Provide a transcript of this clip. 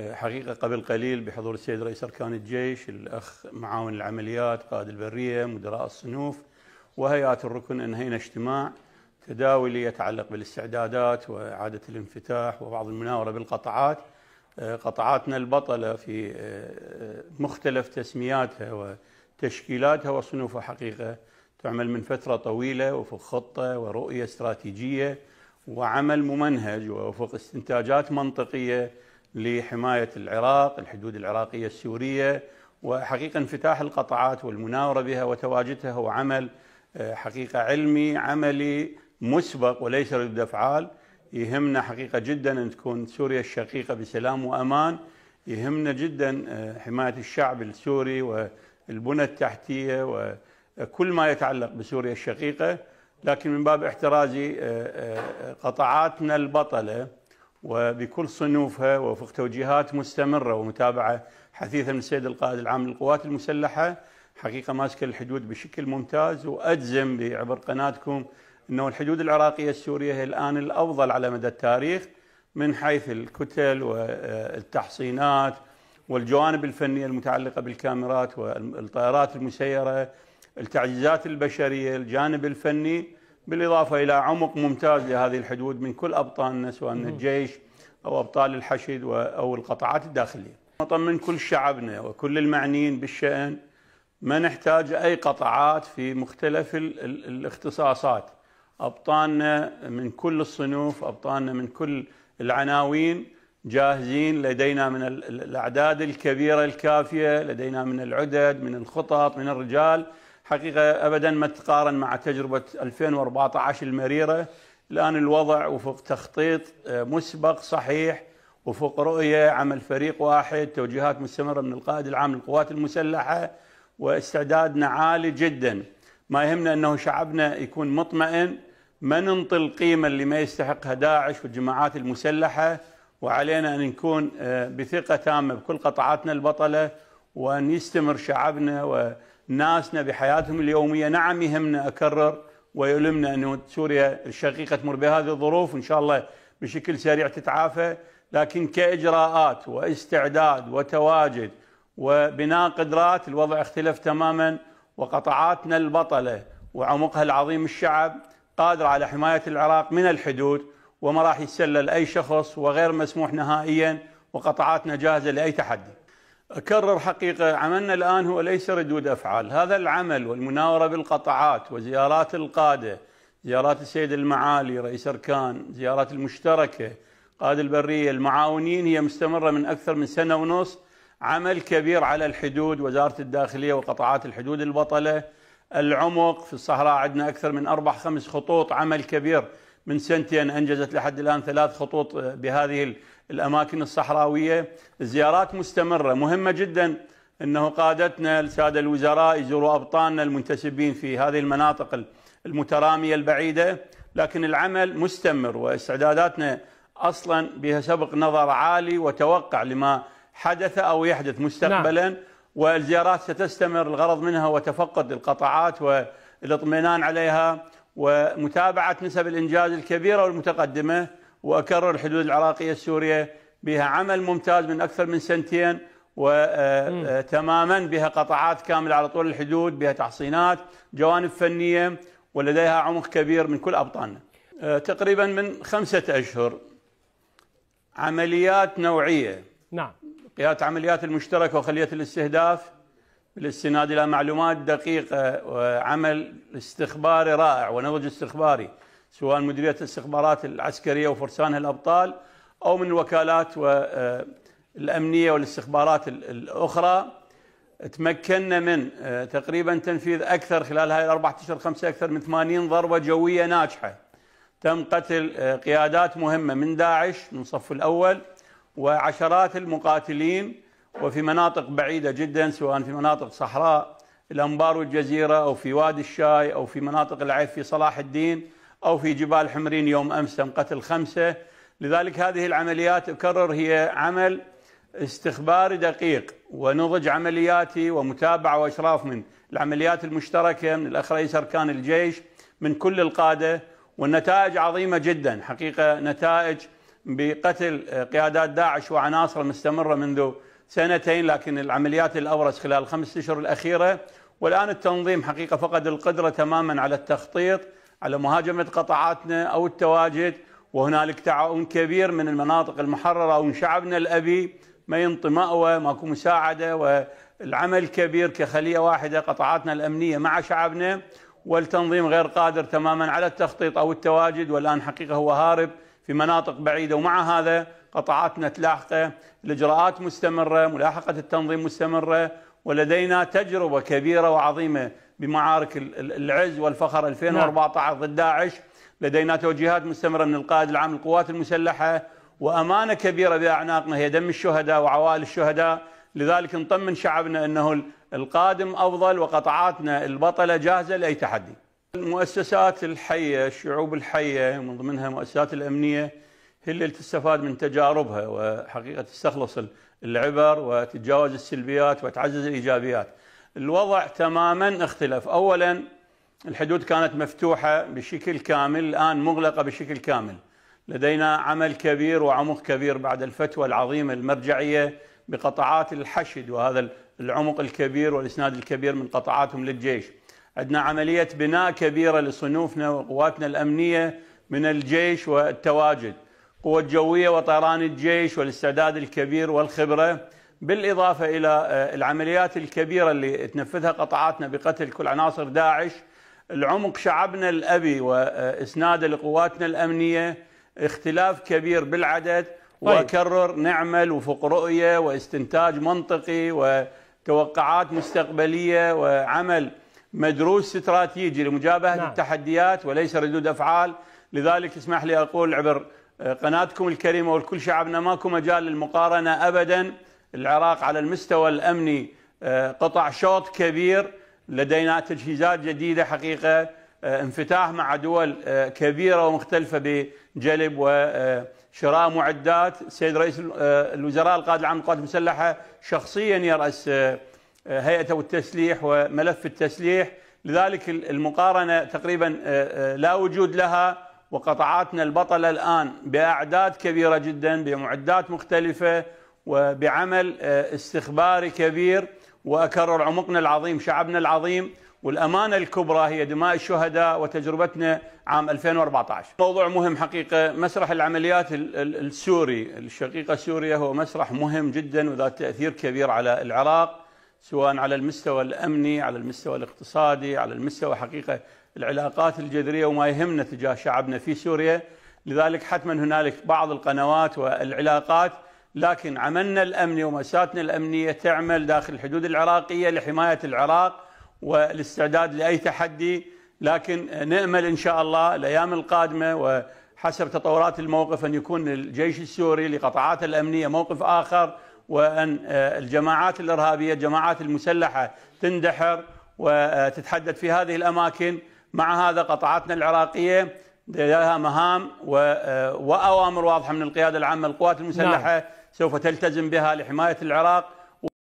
حقيقة قبل قليل بحضور السيد رئيس أركان الجيش الأخ معاون العمليات قائد البرية مدراء الصنوف وهيئات الركن أنهينا اجتماع تداولي يتعلق بالاستعدادات وإعادة الانفتاح وبعض المناورة بالقطاعات آه، قطاعاتنا البطلة في آه، آه، مختلف تسمياتها وتشكيلاتها وصنوفها حقيقة تعمل من فترة طويلة وفق خطة ورؤية استراتيجية وعمل ممنهج ووفق استنتاجات منطقية لحماية العراق الحدود العراقية السورية وحقيقة انفتاح القطاعات والمناورة بها وتواجدها هو عمل آه، حقيقة علمي عملي مسبق وليس رد أفعال يهمنا حقيقة جدا أن تكون سوريا الشقيقة بسلام وأمان يهمنا جدا آه، حماية الشعب السوري والبنى التحتية وكل ما يتعلق بسوريا الشقيقة لكن من باب احترازي آه، قطاعاتنا البطله وبكل صنوفها وفق توجيهات مستمرة ومتابعة حثيثة من السيد القائد العام للقوات المسلحة حقيقة ماسكة الحدود بشكل ممتاز وأجزم عبر قناتكم أنه الحدود العراقية السورية هي الآن الأفضل على مدى التاريخ من حيث الكتل والتحصينات والجوانب الفنية المتعلقة بالكاميرات والطائرات المسيرة التعجيزات البشرية الجانب الفني بالإضافة إلى عمق ممتاز لهذه الحدود من كل أبطالنا سواء الجيش أو أبطال الحشد أو القطاعات الداخلية نطمن كل شعبنا وكل المعنيين بالشأن ما نحتاج أي قطاعات في مختلف الاختصاصات أبطالنا من كل الصنوف أبطالنا من كل العناوين جاهزين لدينا من الأعداد الكبيرة الكافية لدينا من العدد من الخطط من الرجال حقيقة أبدا ما تقارن مع تجربة 2014 المريرة الآن الوضع وفق تخطيط آه، مسبق صحيح وفق رؤية عمل فريق واحد توجيهات مستمرة من القائد العام للقوات المسلحة واستعدادنا عالي جدا ما يهمنا أنه شعبنا يكون مطمئن ما ننطي القيمة اللي ما يستحقها داعش والجماعات المسلحة وعلينا أن نكون آه، بثقة تامة بكل قطعاتنا البطلة وأن يستمر شعبنا و ناسنا بحياتهم اليومية نعم يهمنا أكرر ويؤلمنا أنه سوريا الشقيقة تمر بهذه الظروف وإن شاء الله بشكل سريع تتعافى لكن كإجراءات واستعداد وتواجد وبناء قدرات الوضع اختلف تماما وقطعاتنا البطلة وعمقها العظيم الشعب قادر على حماية العراق من الحدود وما راح يتسلل أي شخص وغير مسموح نهائيا وقطعاتنا جاهزة لأي تحدي أكرر حقيقة عملنا الآن هو ليس ردود أفعال هذا العمل والمناورة بالقطاعات وزيارات القادة زيارات السيد المعالي رئيس أركان زيارات المشتركة قادة البرية المعاونين هي مستمرة من أكثر من سنة ونصف عمل كبير على الحدود وزارة الداخلية وقطاعات الحدود البطلة العمق في الصحراء عندنا أكثر من أربع خمس خطوط عمل كبير من سنتين أنجزت لحد الآن ثلاث خطوط آه، بهذه الأماكن الصحراوية الزيارات مستمرة مهمة جدا أنه قادتنا السادة الوزراء يزوروا أبطالنا المنتسبين في هذه المناطق المترامية البعيدة لكن العمل مستمر واستعداداتنا أصلا بها سبق نظر عالي وتوقع لما حدث أو يحدث مستقبلا نعم. والزيارات ستستمر الغرض منها وتفقد القطاعات والاطمئنان عليها ومتابعة نسب الإنجاز الكبيرة والمتقدمة وأكرر الحدود العراقية السورية بها عمل ممتاز من أكثر من سنتين وتماما آه، آه، بها قطعات كاملة على طول الحدود بها تحصينات جوانب فنية ولديها عمق كبير من كل أبطالنا آه، تقريبا من خمسة أشهر عمليات نوعية نعم قيادة عمليات المشتركة وخلية الاستهداف بالاستناد الى معلومات دقيقه وعمل استخباري رائع ونضج استخباري سواء مديريه الاستخبارات العسكريه وفرسانها الابطال او من الوكالات آه، الامنيه والاستخبارات الاخرى تمكنا من آه، تقريبا تنفيذ اكثر خلال هاي الاربع اشهر خمسه اكثر من 80 ضربه جويه ناجحه تم قتل آه، قيادات مهمه من داعش من الصف الاول وعشرات المقاتلين وفي مناطق بعيدة جدا سواء في مناطق صحراء الأنبار والجزيرة أو في وادي الشاي أو في مناطق العيف في صلاح الدين أو في جبال حمرين يوم أمس تم قتل خمسة لذلك هذه العمليات أكرر هي عمل استخباري دقيق ونضج عملياتي ومتابعة وإشراف من العمليات المشتركة من الأخ رئيس أركان الجيش من كل القادة والنتائج عظيمة جدا حقيقة نتائج بقتل قيادات داعش وعناصر مستمرة منذ سنتين لكن العمليات الأبرز خلال الخمس أشهر الأخيرة والآن التنظيم حقيقة فقد القدرة تماما على التخطيط على مهاجمة قطعاتنا أو التواجد وهنالك تعاون كبير من المناطق المحررة ومن شعبنا الأبي ما ينطي مأوى ماكو مساعدة والعمل كبير كخلية واحدة قطعاتنا الأمنية مع شعبنا والتنظيم غير قادر تماما على التخطيط أو التواجد والآن حقيقة هو هارب في مناطق بعيدة ومع هذا قطاعات متلاحقة الإجراءات مستمرة ملاحقة التنظيم مستمرة ولدينا تجربة كبيرة وعظيمة بمعارك العز والفخر 2014 نعم. ضد داعش لدينا توجيهات مستمرة من القائد العام للقوات المسلحة وأمانة كبيرة بأعناقنا هي دم الشهداء وعوائل الشهداء لذلك نطمن شعبنا أنه القادم أفضل وقطعاتنا البطلة جاهزة لأي تحدي المؤسسات الحية الشعوب الحية من ضمنها المؤسسات الأمنية هي اللي تستفاد من تجاربها وحقيقة تستخلص العبر وتتجاوز السلبيات وتعزز الإيجابيات الوضع تماما اختلف أولا الحدود كانت مفتوحة بشكل كامل الآن مغلقة بشكل كامل لدينا عمل كبير وعمق كبير بعد الفتوى العظيمة المرجعية بقطعات الحشد وهذا العمق الكبير والإسناد الكبير من قطعاتهم للجيش عندنا عملية بناء كبيرة لصنوفنا وقواتنا الأمنية من الجيش والتواجد القوة الجوية وطيران الجيش والاستعداد الكبير والخبرة بالإضافة إلى آه، العمليات الكبيرة اللي تنفذها قطاعاتنا بقتل كل عناصر داعش العمق شعبنا الأبي وإسناده لقواتنا الأمنية اختلاف كبير بالعدد طيب. وأكرر نعمل وفق رؤية واستنتاج منطقي وتوقعات مستقبلية وعمل مدروس استراتيجي لمجابهة نعم. التحديات وليس ردود أفعال لذلك اسمح لي أقول عبر قناتكم الكريمة والكل شعبنا ماكو مجال للمقارنة أبدا العراق على المستوى الأمني آه، قطع شوط كبير لدينا تجهيزات جديدة حقيقة آه، انفتاح مع دول آه، كبيرة ومختلفة بجلب وشراء معدات السيد رئيس الوزراء القائد العام للقوات المسلحة شخصيا يرأس هيئته التسليح وملف التسليح لذلك المقارنة تقريبا لا وجود لها وقطعاتنا البطلة الآن بأعداد كبيرة جدا بمعدات مختلفة وبعمل آه، استخباري كبير وأكرر عمقنا العظيم شعبنا العظيم والأمانة الكبرى هي دماء الشهداء وتجربتنا عام 2014 موضوع مهم حقيقة مسرح العمليات السوري الشقيقة سوريا هو مسرح مهم جدا وذات تأثير كبير على العراق سواء على المستوى الأمني على المستوى الاقتصادي على المستوى حقيقة العلاقات الجذرية وما يهمنا تجاه شعبنا في سوريا لذلك حتما هنالك بعض القنوات والعلاقات لكن عملنا الأمني ومساتنا الأمنية تعمل داخل الحدود العراقية لحماية العراق والاستعداد لأي تحدي لكن نأمل إن شاء الله الأيام القادمة وحسب تطورات الموقف أن يكون الجيش السوري لقطعات الأمنية موقف آخر وأن الجماعات الإرهابية الجماعات المسلحة تندحر وتتحدد في هذه الأماكن مع هذا قطاعاتنا العراقية لها مهام وأوامر واضحة من القيادة العامة للقوات المسلحة نعم. سوف تلتزم بها لحماية العراق